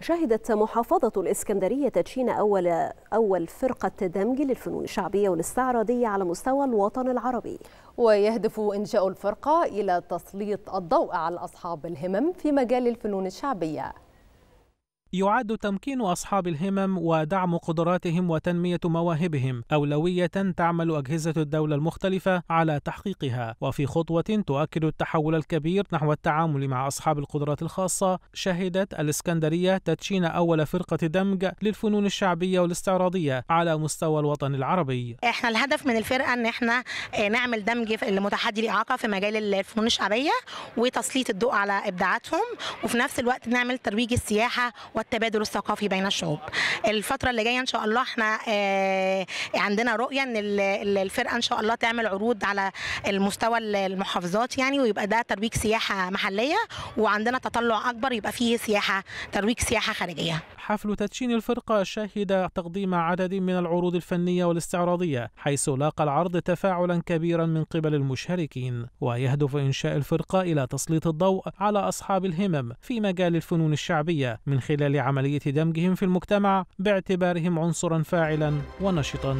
شهدت محافظة الإسكندرية تدشين أول أول فرقة دمج للفنون الشعبية والاستعراضية على مستوى الوطن العربي. ويهدف إنشاء الفرقة إلى تسليط الضوء على أصحاب الهمم في مجال الفنون الشعبية. يعد تمكين أصحاب الهمم ودعم قدراتهم وتنمية مواهبهم أولوية تعمل أجهزة الدولة المختلفة على تحقيقها وفي خطوة تؤكد التحول الكبير نحو التعامل مع أصحاب القدرات الخاصة شهدت الإسكندرية تدشين أول فرقة دمج للفنون الشعبية والاستعراضية على مستوى الوطن العربي احنا الهدف من الفرقة ان احنا آه، نعمل دمج لمتحدي الإعاقة في مجال الفنون الشعبية وتسليط الضوء على إبداعاتهم وفي نفس الوقت نعمل ترويج السياحة التبادل الثقافي بين الشعوب الفتره اللي جايه ان شاء الله احنا آه، عندنا رؤيه ان الفرقه ان شاء الله تعمل عروض على المستوى المحافظات يعني ويبقى ده ترويج سياحه محليه وعندنا تطلع اكبر يبقى فيه سياحه ترويج سياحه خارجيه حفل تدشين الفرقة شهد تقديم عدد من العروض الفنية والاستعراضية حيث لاقى العرض تفاعلا كبيرا من قبل المشاركين ويهدف إنشاء الفرقة إلى تسليط الضوء على أصحاب الهمم في مجال الفنون الشعبية من خلال عملية دمجهم في المجتمع باعتبارهم عنصرا فاعلا ونشطا